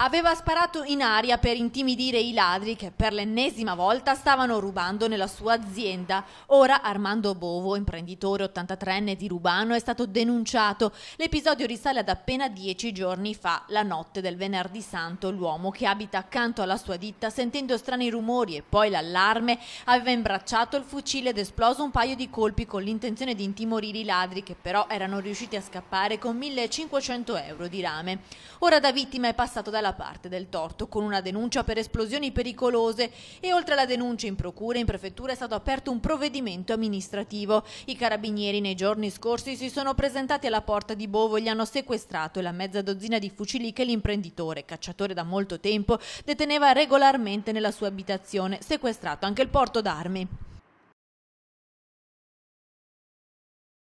Aveva sparato in aria per intimidire i ladri che per l'ennesima volta stavano rubando nella sua azienda. Ora Armando Bovo, imprenditore 83enne di Rubano, è stato denunciato. L'episodio risale ad appena dieci giorni fa, la notte del venerdì santo. L'uomo che abita accanto alla sua ditta, sentendo strani rumori e poi l'allarme, aveva imbracciato il fucile ed esploso un paio di colpi con l'intenzione di intimorire i ladri che però erano riusciti a scappare con 1500 euro di rame. Ora da vittima è passato dalla la parte del torto con una denuncia per esplosioni pericolose e oltre alla denuncia in procura e in prefettura è stato aperto un provvedimento amministrativo. I carabinieri nei giorni scorsi si sono presentati alla porta di Bovo e gli hanno sequestrato la mezza dozzina di fucili che l'imprenditore, cacciatore da molto tempo, deteneva regolarmente nella sua abitazione, sequestrato anche il porto d'armi.